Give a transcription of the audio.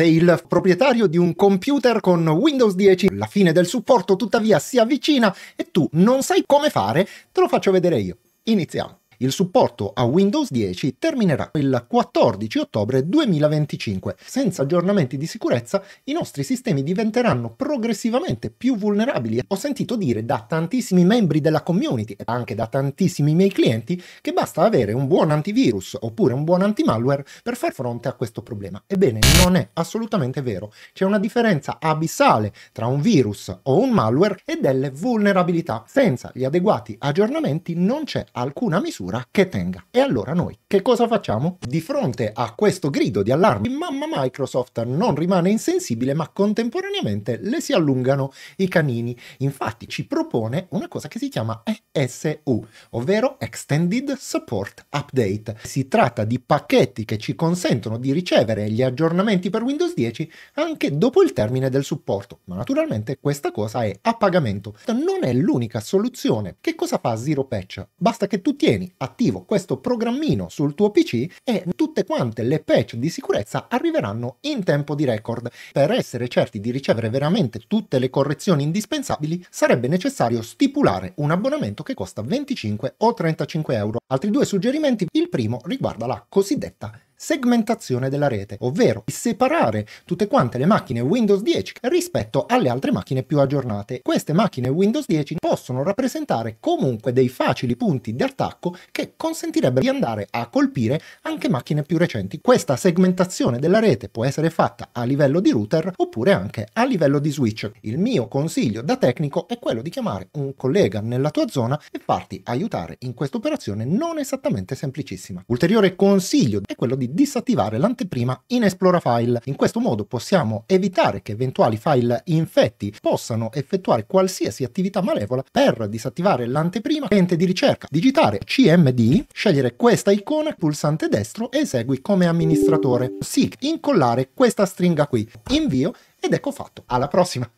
Se il proprietario di un computer con Windows 10, la fine del supporto tuttavia si avvicina e tu non sai come fare, te lo faccio vedere io. Iniziamo. Il supporto a Windows 10 terminerà il 14 ottobre 2025. Senza aggiornamenti di sicurezza i nostri sistemi diventeranno progressivamente più vulnerabili. Ho sentito dire da tantissimi membri della community e anche da tantissimi miei clienti che basta avere un buon antivirus oppure un buon antimalware per far fronte a questo problema. Ebbene, non è assolutamente vero. C'è una differenza abissale tra un virus o un malware e delle vulnerabilità. Senza gli adeguati aggiornamenti non c'è alcuna misura paura che tenga. E allora noi che cosa facciamo? Di fronte a questo grido di allarme, mamma Microsoft non rimane insensibile, ma contemporaneamente le si allungano i canini. Infatti ci propone una cosa che si chiama ESU, ovvero Extended Support Update. Si tratta di pacchetti che ci consentono di ricevere gli aggiornamenti per Windows 10 anche dopo il termine del supporto, ma naturalmente questa cosa è a pagamento. Non è l'unica soluzione. Che cosa fa Zero Patch? Basta che tu tieni attivo questo programmino sul tuo PC e tutte quante le patch di sicurezza arriveranno in tempo di record. Per essere certi di ricevere veramente tutte le correzioni indispensabili sarebbe necessario stipulare un abbonamento che costa 25 o 35 euro. Altri due suggerimenti, il primo riguarda la cosiddetta segmentazione della rete, ovvero separare tutte quante le macchine Windows 10 rispetto alle altre macchine più aggiornate. Queste macchine Windows 10 possono rappresentare comunque dei facili punti di attacco che consentirebbero di andare a colpire anche macchine più recenti. Questa segmentazione della rete può essere fatta a livello di router oppure anche a livello di switch. Il mio consiglio da tecnico è quello di chiamare un collega nella tua zona e farti aiutare in questa operazione non esattamente semplicissima. Ulteriore consiglio è quello di disattivare l'anteprima in Esplora File. In questo modo possiamo evitare che eventuali file infetti possano effettuare qualsiasi attività malevola per disattivare l'anteprima ente di ricerca, digitare CMD, scegliere questa icona, pulsante destro e esegui come amministratore. Sì, incollare questa stringa qui, invio ed ecco fatto. Alla prossima!